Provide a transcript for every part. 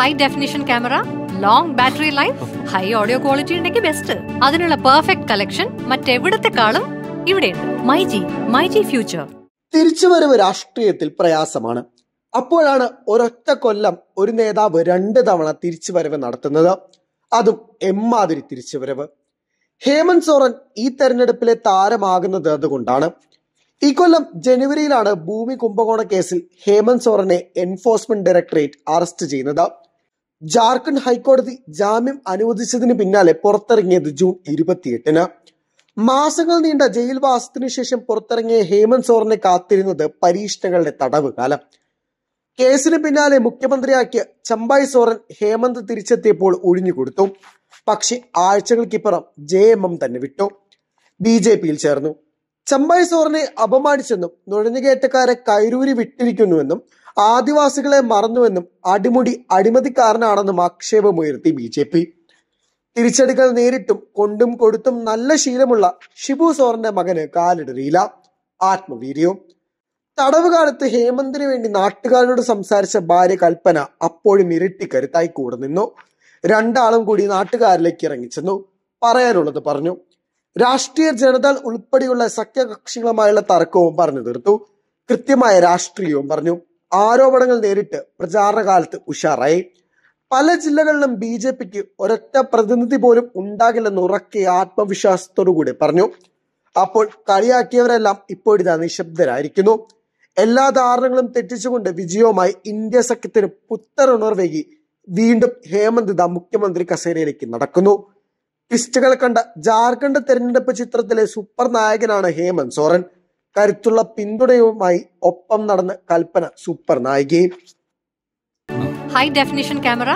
high definition camera long battery life high audio quality ഉണ്ടെങ്കിൽ best അതിനുള്ള perfect collection മറ്റെവിടത്തെക്കാളും ഇവിടെയുണ്ട് my G my G future തിരിച്ചുവരവ് രാഷ്ട്രീയത്തിൽ പ്രയാസമാണ് അപ്പോഴാണ് ഒരൊറ്റ കൊല്ലം ഒരു നേതാവ് രണ്ട് തവണ തിരിച്ചുവരവ് നടത്തുന്നത് അതും എമ്മാതിരി തിരിച്ചുവരവ് ഹേമന്ത് സോറൻ ഈ തെരഞ്ഞെടുപ്പിലെ താരമാകുന്നത് അതുകൊണ്ടാണ് ഈ കൊല്ലം ജനുവരിയിലാണ് ഭൂമി കുംഭകോണ കേസിൽ ഹേമന്ത് സോറനെ എൻഫോഴ്സ്മെന്റ് ഡയറക്ടറേറ്റ് അറസ്റ്റ് ചെയ്യുന്നത് ജാർഖണ്ഡ് ഹൈക്കോടതി ജാമ്യം അനുവദിച്ചതിന് പിന്നാലെ പുറത്തിറങ്ങിയത് ജൂൺ ഇരുപത്തിയെട്ടിന് മാസങ്ങൾ നീണ്ട ജയിൽവാസത്തിനു ശേഷം പുറത്തിറങ്ങിയ ഹേമന്ത് സോറിനെ കാത്തിരുന്നത് പരീക്ഷണങ്ങളുടെ തടവ് കാലം കേസിന് പിന്നാലെ മുഖ്യമന്ത്രിയാക്കിയ ചമ്പായ് സോറൻ ഹേമന്ത് തിരിച്ചെത്തിയപ്പോൾ ഒഴിഞ്ഞുകൊടുത്തു പക്ഷെ ആഴ്ചകൾക്കിപ്പുറം ജെ എം എം തന്നെ വിട്ടു ബി ജെ പിയിൽ ചേർന്നു ചമ്പായ് സോറിനെ അപമാനിച്ചെന്നും നുഴഞ്ഞുകയറ്റക്കാരെ കൈരൂരി വിട്ടിരിക്കുന്നുവെന്നും ആദിവാസികളെ മറന്നുവെന്നും അടിമുടി അഴിമതിക്കാരനാണെന്നും ആക്ഷേപമുയർത്തി ബി ജെ പി തിരിച്ചടികൾ നേരിട്ടും കൊണ്ടും കൊടുത്തും നല്ല ശീലമുള്ള ഷിബു സോറിന്റെ മകന് കാലിടറിയില്ല ആത്മവീര്യവും തടവുകാലത്ത് ഹേമന്തിന് വേണ്ടി നാട്ടുകാരോട് സംസാരിച്ച ഭാര്യ കൽപ്പന അപ്പോഴും കരുത്തായി കൂടെ നിന്നു രണ്ടാളും കൂടി നാട്ടുകാരിലേക്ക് ഇറങ്ങിച്ചെന്നു പറയാനുള്ളത് പറഞ്ഞു രാഷ്ട്രീയ ജനതാൾ ഉൾപ്പെടെയുള്ള സഖ്യകക്ഷികളുമായുള്ള തർക്കവും പറഞ്ഞു തീർത്തു കൃത്യമായ രാഷ്ട്രീയവും പറഞ്ഞു ആരോപണങ്ങൾ നേരിട്ട് പ്രചാരണ കാലത്ത് ഉഷാറായി പല ജില്ലകളിലും ബി ജെ പിക്ക് ഒരൊറ്റ പ്രതിനിധി പോലും ഉണ്ടാകില്ലെന്ന് ഉറക്കെ ആത്മവിശ്വാസത്തോടുകൂടി പറഞ്ഞു അപ്പോൾ കളിയാക്കിയവരെല്ലാം ഇപ്പോൾ ഇതാ നിശബ്ദരായിരിക്കുന്നു എല്ലാ ധാരണകളും തെറ്റിച്ചുകൊണ്ട് വിജയവുമായി ഇന്ത്യ സഖ്യത്തിന് പുത്തരുണർവേകി വീണ്ടും ഹേമന്ത് ദ മുഖ്യമന്ത്രി കസേരയിലേക്ക് നടക്കുന്നു ട്വിസ്റ്റുകൾ കണ്ട ജാർഖണ്ഡ് തെരഞ്ഞെടുപ്പ് ചിത്രത്തിലെ സൂപ്പർ നായകനാണ് ഹേമന്ത് സോറൻ കരുത്തുള്ള പിന്തുണയുമായി ഒപ്പം നടന്ന് കൽപ്പന സൂപ്പർ നായികയും high definition camera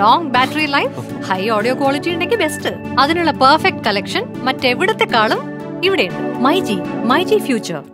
long battery life high audio quality ഉണ്ടെങ്കിൽ ബെസ്റ്റ് അതിനുള്ള പെർഫെക്റ്റ് കളക്ഷൻ മറ്റെവിടത്തെക്കാളും ഇവിടെയുണ്ട് my G my G future